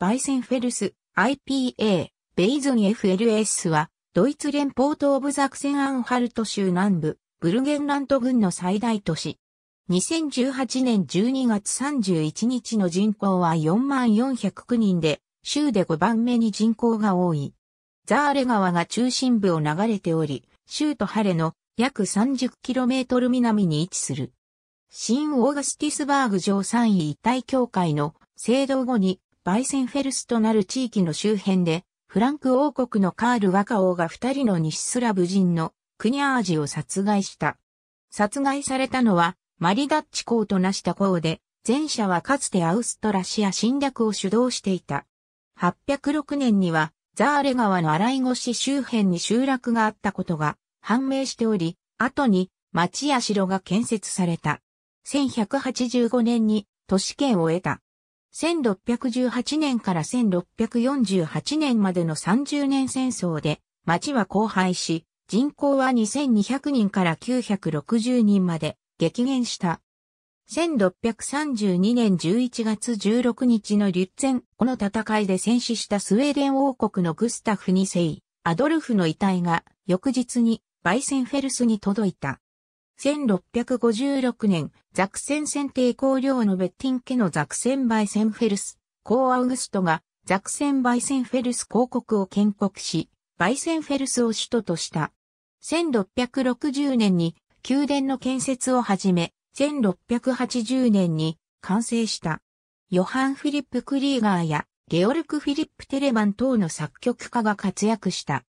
バイセンフェルス、IPA、ベイゾン FLS は、ドイツ連邦東部ザクセンアンハルト州南部、ブルゲンラント郡の最大都市。2018年12月31日の人口は4409人で、州で5番目に人口が多い。ザーレ川が中心部を流れており、州とハレの約 30km 南に位置する。新オーガスティスバーグ城3位一体協会の制度後にバイセンフェルスとなる地域の周辺で、フランク王国のカール若王が二人の西スラブ人のクニャージを殺害した。殺害されたのは、マリダッチ公となした公で、前者はかつてアウストラシア侵略を主導していた。806年には、ザーレ川の洗越周辺に集落があったことが判明しており、後に町や城が建設された。1185年に都市圏を得た。1618年から1648年までの30年戦争で、町は荒廃し、人口は2200人から960人まで激減した。1632年11月16日のリュッツェン、この戦いで戦死したスウェーデン王国のグスタフ2世、アドルフの遺体が翌日にバイセンフェルスに届いた。1656年、ザクセン選定公領のベッティン家のザクセンバイセンフェルス、コーアウグストがザクセンバイセンフェルス公国を建国し、バイセンフェルスを首都とした。1660年に宮殿の建設を始め、1680年に完成した。ヨハン・フィリップ・クリーガーやゲオルク・フィリップ・テレマン等の作曲家が活躍した。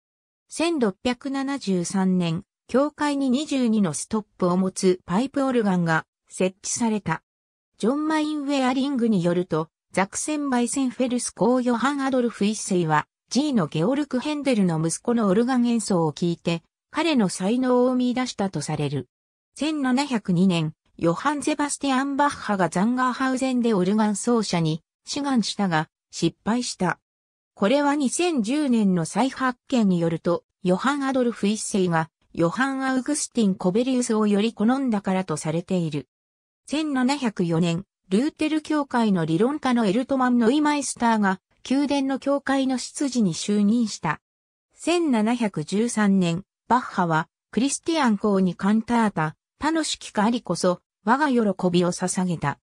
1673年、教会に22のストップを持つパイプオルガンが設置された。ジョン・マイン・ウェアリングによると、ザクセン・バイセンフェルス公ヨハン・アドルフ一世は、G のゲオルク・ヘンデルの息子のオルガン演奏を聞いて、彼の才能を見出したとされる。1702年、ヨハン・ゼバスティアン・バッハがザンガーハウゼンでオルガン奏者に志願したが、失敗した。これは2010年の再発見によると、ヨハン・アドルフ一世がヨハン・アウグスティン・コベリウスをより好んだからとされている。1704年、ルーテル教会の理論家のエルトマン・ノイマイスターが、宮殿の教会の執事に就任した。1713年、バッハは、クリスティアン公にカンタータ、楽しきかありこそ、我が喜びを捧げた。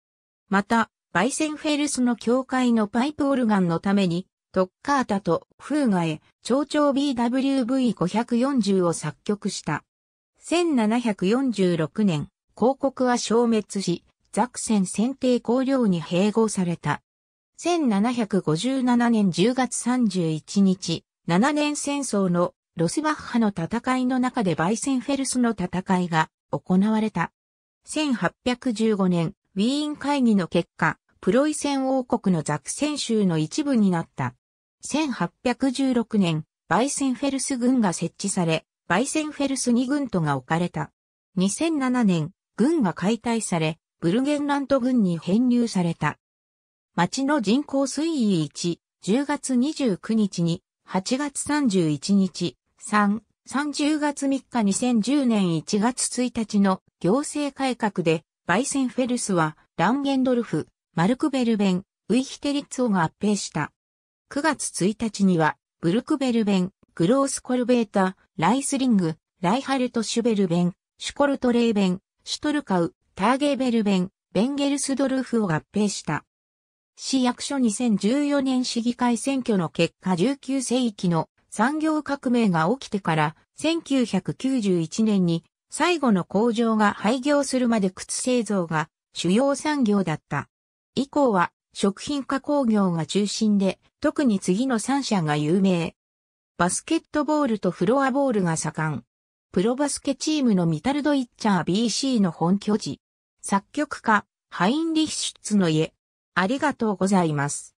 また、バイセンフェルスの教会のパイプオルガンのために、トッカータとフーガへ、蝶々 BWV540 を作曲した。1746年、広告は消滅し、ザクセン選定公領に併合された。1757年10月31日、7年戦争のロスバッハの戦いの中でバイセンフェルスの戦いが行われた。1815年、ウィーン会議の結果、プロイセン王国のザクセン州の一部になった。1816年、バイセンフェルス軍が設置され、バイセンフェルス2軍とが置かれた。2007年、軍が解体され、ブルゲンラント軍に編入された。町の人口推移1、10月29日に、8月31日、3、30月3日2010年1月1日の行政改革で、バイセンフェルスは、ランゲンドルフ、マルクベルベン、ウィヒテリツォが合併した。9月1日には、ブルクベルベン、グロースコルベータ、ライスリング、ライハルト・シュベルベン、シュコルトレーベン、シュトルカウ、ターゲーベルベン、ベンゲルスドルフを合併した。市役所2014年市議会選挙の結果19世紀の産業革命が起きてから1991年に最後の工場が廃業するまで靴製造が主要産業だった。以降は食品加工業が中心で、特に次の3社が有名。バスケットボールとフロアボールが盛ん。プロバスケチームのミタルド・イッチャー BC の本拠地。作曲家、ハインリヒシュッツの家。ありがとうございます。